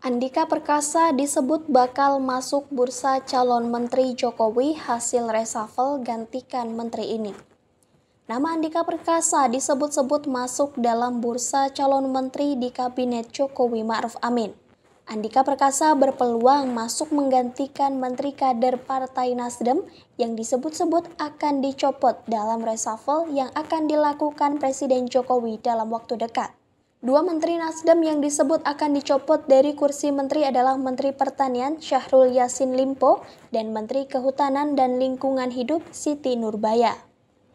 Andika Perkasa disebut bakal masuk bursa calon menteri Jokowi hasil reshuffle gantikan menteri ini. Nama Andika Perkasa disebut-sebut masuk dalam bursa calon menteri di kabinet Jokowi Ma'ruf Amin. Andika Perkasa berpeluang masuk menggantikan menteri kader Partai Nasdem yang disebut-sebut akan dicopot dalam reshuffle yang akan dilakukan Presiden Jokowi dalam waktu dekat. Dua menteri Nasdem yang disebut akan dicopot dari kursi menteri adalah Menteri Pertanian Syahrul Yasin Limpo dan Menteri Kehutanan dan Lingkungan Hidup Siti Nurbaya.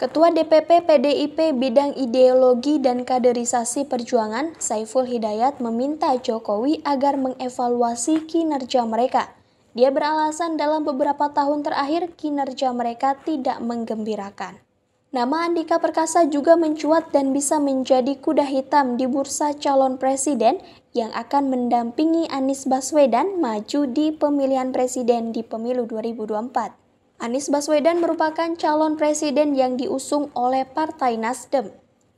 Ketua DPP PDIP bidang ideologi dan kaderisasi perjuangan, Saiful Hidayat meminta Jokowi agar mengevaluasi kinerja mereka. Dia beralasan dalam beberapa tahun terakhir kinerja mereka tidak menggembirakan. Nama Andika Perkasa juga mencuat dan bisa menjadi kuda hitam di bursa calon presiden yang akan mendampingi Anies Baswedan maju di pemilihan presiden di pemilu 2024. Anies Baswedan merupakan calon presiden yang diusung oleh Partai Nasdem.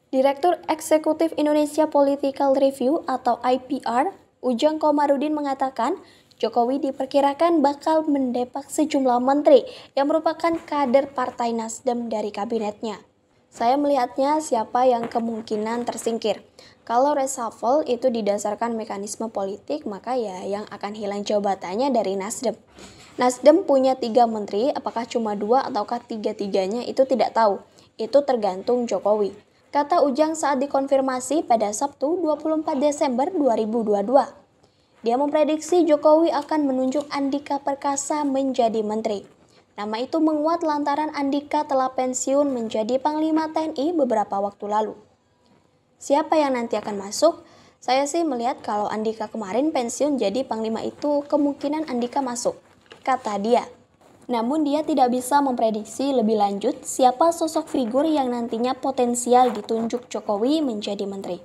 Direktur Eksekutif Indonesia Political Review atau IPR, Ujang Komarudin mengatakan, Jokowi diperkirakan bakal mendepak sejumlah menteri yang merupakan kader Partai Nasdem dari kabinetnya. Saya melihatnya siapa yang kemungkinan tersingkir. Kalau reshuffle itu didasarkan mekanisme politik, maka ya yang akan hilang jabatannya dari Nasdem. Nasdem punya tiga menteri, apakah cuma dua ataukah tiga-tiganya itu tidak tahu. Itu tergantung Jokowi. Kata Ujang saat dikonfirmasi pada Sabtu 24 Desember 2022. Dia memprediksi Jokowi akan menunjuk Andika Perkasa menjadi menteri. Nama itu menguat lantaran Andika telah pensiun menjadi Panglima TNI beberapa waktu lalu. Siapa yang nanti akan masuk? Saya sih melihat kalau Andika kemarin pensiun jadi Panglima itu kemungkinan Andika masuk, kata dia. Namun dia tidak bisa memprediksi lebih lanjut siapa sosok figur yang nantinya potensial ditunjuk Jokowi menjadi menteri.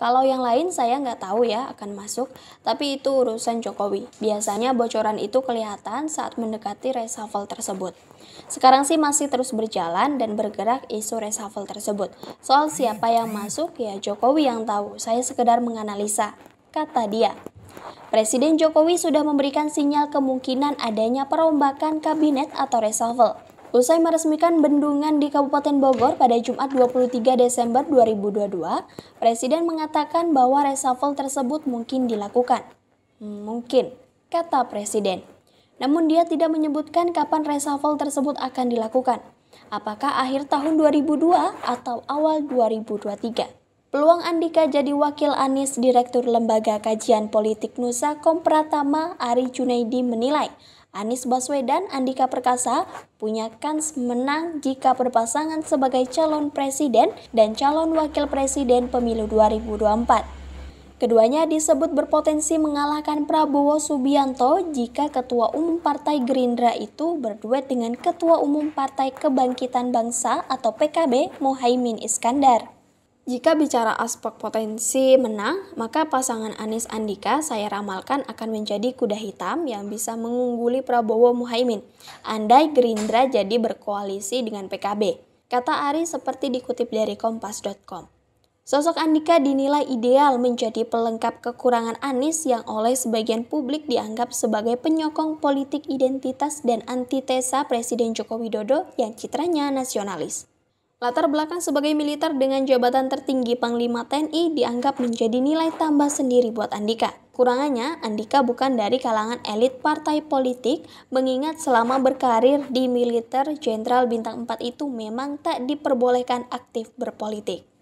Kalau yang lain saya nggak tahu ya akan masuk, tapi itu urusan Jokowi. Biasanya bocoran itu kelihatan saat mendekati reshuffle tersebut. Sekarang sih masih terus berjalan dan bergerak isu reshuffle tersebut. Soal siapa yang masuk ya Jokowi yang tahu, saya sekedar menganalisa, kata dia. Presiden Jokowi sudah memberikan sinyal kemungkinan adanya perombakan kabinet atau reshuffle. Usai meresmikan bendungan di Kabupaten Bogor pada Jumat 23 Desember 2022, Presiden mengatakan bahwa reshuffle tersebut mungkin dilakukan. Mungkin, kata Presiden. Namun dia tidak menyebutkan kapan reshuffle tersebut akan dilakukan. Apakah akhir tahun 2002 atau awal 2023? Peluang Andika jadi wakil Anies Direktur Lembaga Kajian Politik Nusa Kompratama Ari Junaidi menilai Anies Baswedan Andika Perkasa punya kans menang jika berpasangan sebagai calon presiden dan calon wakil presiden pemilu 2024. Keduanya disebut berpotensi mengalahkan Prabowo Subianto jika Ketua Umum Partai Gerindra itu berduet dengan Ketua Umum Partai Kebangkitan Bangsa atau PKB Mohaimin Iskandar. Jika bicara aspek potensi menang, maka pasangan Anies Andika saya ramalkan akan menjadi kuda hitam yang bisa mengungguli Prabowo Muhaimin. Andai Gerindra jadi berkoalisi dengan PKB, kata Ari seperti dikutip dari kompas.com. Sosok Andika dinilai ideal menjadi pelengkap kekurangan Anies yang oleh sebagian publik dianggap sebagai penyokong politik identitas dan antitesa Presiden Joko Widodo yang citranya nasionalis. Latar belakang sebagai militer dengan jabatan tertinggi Panglima TNI dianggap menjadi nilai tambah sendiri buat Andika. Kurangannya, Andika bukan dari kalangan elit partai politik, mengingat selama berkarir di militer, jenderal bintang 4 itu memang tak diperbolehkan aktif berpolitik.